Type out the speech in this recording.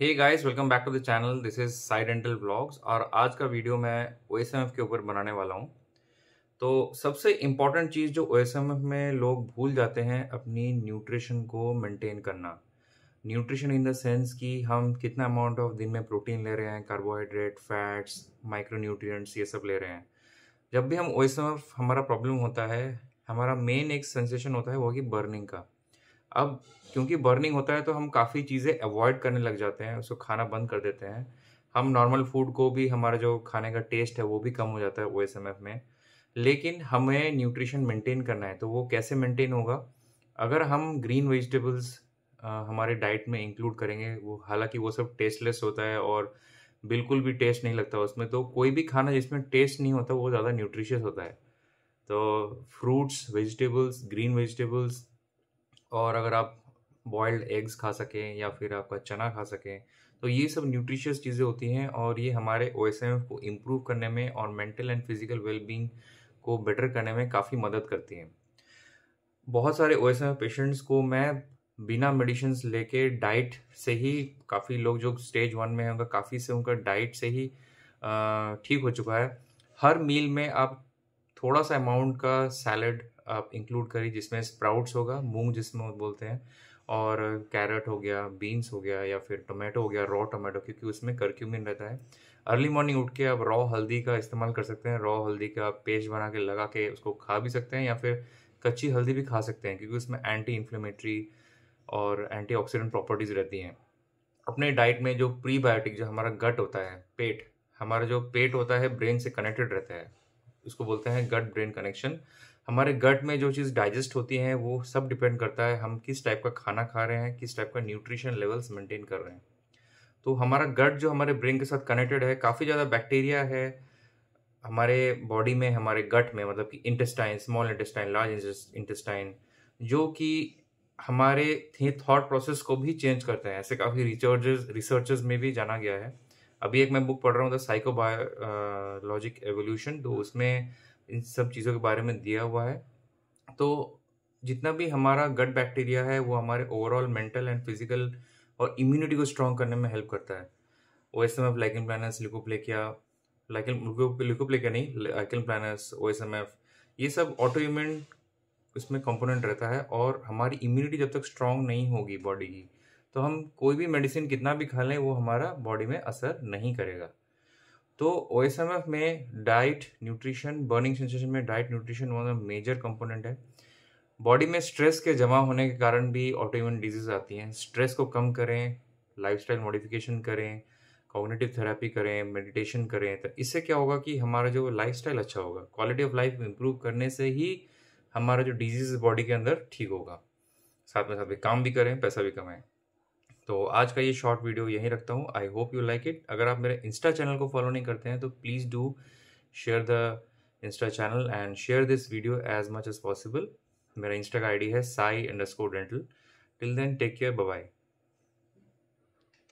hey guys welcome back to the channel this is Sai dental blogs और आज का video मैं ओ के ऊपर बनाने वाला हूँ तो सबसे इम्पॉर्टेंट चीज़ जो ओ में लोग भूल जाते हैं अपनी न्यूट्रिशन को मेंटेन करना न्यूट्रिशन इन द सेंस कि हम कितना अमाउंट ऑफ दिन में प्रोटीन ले रहे हैं कार्बोहाइड्रेट फैट्स माइक्रो न्यूट्रियट्स ये सब ले रहे हैं जब भी हम ओ हमारा प्रॉब्लम होता है हमारा मेन एक सेंसेशन होता है वो कि बर्निंग का अब क्योंकि बर्निंग होता है तो हम काफ़ी चीज़ें अवॉइड करने लग जाते हैं उसको खाना बंद कर देते हैं हम नॉर्मल फूड को भी हमारा जो खाने का टेस्ट है वो भी कम हो जाता है ओ में लेकिन हमें न्यूट्रिशन मेंटेन करना है तो वो कैसे मेंटेन होगा अगर हम ग्रीन वेजिटेबल्स हमारे डाइट में इंक्लूड करेंगे वो हालांकि वो सब टेस्टलेस होता है और बिल्कुल भी टेस्ट नहीं लगता उसमें तो कोई भी खाना जिसमें टेस्ट नहीं होता वो ज़्यादा न्यूट्रिशियस होता है तो फ्रूट्स वेजिटेबल्स ग्रीन वेजिटेबल्स और अगर आप बॉयल्ड एग्स खा सकें या फिर आपका चना खा सकें तो ये सब न्यूट्रिशियस चीज़ें होती हैं और ये हमारे ओ को इम्प्रूव करने में और मेंटल एंड फिजिकल वेलबींग को बेटर करने में काफ़ी मदद करती हैं बहुत सारे ओ पेशेंट्स को मैं बिना मेडिसिन लेके डाइट से ही काफ़ी लोग जो स्टेज वन में हैं उनका काफ़ी से उनका डाइट से ही ठीक हो चुका है हर मील में आप थोड़ा सा अमाउंट का सैलड आप इंक्लूड करिए जिसमें स्प्राउट्स होगा मूंग जिसमें बोलते हैं और कैरेट हो गया बीन्स हो गया या फिर टोमेटो हो गया रॉ टोमेटो क्योंकि उसमें करक्यूमिन रहता है अर्ली मॉर्निंग उठ के आप रॉ हल्दी का इस्तेमाल कर सकते हैं रॉ हल्दी का आप पेस्ट बना के लगा के उसको खा भी सकते हैं या फिर कच्ची हल्दी भी खा सकते हैं क्योंकि उसमें एंटी इन्फ्लेमेटरी और एंटी प्रॉपर्टीज़ रहती हैं अपने डाइट में जो प्रीबायोटिक जो हमारा गट होता है पेट हमारा जो पेट होता है ब्रेन से कनेक्टेड रहता है उसको बोलते हैं गट ब्रेन कनेक्शन हमारे गट में जो चीज़ डाइजेस्ट होती है वो सब डिपेंड करता है हम किस टाइप का खाना खा रहे हैं किस टाइप का न्यूट्रिशन लेवल्स मेंटेन कर रहे हैं तो हमारा गट जो हमारे ब्रेन के साथ कनेक्टेड है काफ़ी ज़्यादा बैक्टीरिया है हमारे बॉडी में हमारे गट में मतलब कि intestine small intestine large intestine जो कि हमारे थॉट प्रोसेस को भी चेंज करते हैं ऐसे काफ़ी रिसर्चर्स रिसर्चर्स में भी जाना गया है अभी एक मैं बुक पढ़ रहा हूँ द साइकोबायोलॉजिक एवोल्यूशन तो उसमें इन सब चीज़ों के बारे में दिया हुआ है तो जितना भी हमारा गट बैक्टीरिया है वो हमारे ओवरऑल मेंटल एंड फिजिकल और इम्यूनिटी को स्ट्रॉन्ग करने में हेल्प करता है O S M F lichen planus leukoplakia lichen leukoplakia नहीं lichen planus O S M F ये सब ऑटो इम्यून उसमें कंपोनेंट रहता है और हमारी इम्यूनिटी जब तक स्ट्रांग नहीं होगी बॉडी की तो हम कोई भी मेडिसिन कितना भी खा लें वो हमारा बॉडी में असर नहीं करेगा तो ओ में डाइट न्यूट्रिशन बर्निंग सेंसेशन में diet nutrition one of major component है बॉडी में स्ट्रेस के जमा होने के कारण भी ऑटोइम्यून डिजीज आती हैं स्ट्रेस को कम करें लाइफस्टाइल मॉडिफिकेशन करें कॉग्निटिव थेरेपी करें मेडिटेशन करें तो इससे क्या होगा कि हमारा जो लाइफस्टाइल अच्छा होगा क्वालिटी ऑफ लाइफ इम्प्रूव करने से ही हमारा जो डिजीज बॉडी के अंदर ठीक होगा साथ में साथ में काम भी करें पैसा भी कमाएं तो आज का ये शॉर्ट वीडियो यहीं रखता हूँ I hope you like it अगर आप मेरे इंस्टा चैनल को फॉलो नहीं करते हैं तो please do share the insta channel and share this video as much as possible मेरा इंस्टा का डी है Sai underscore dental till then take care bye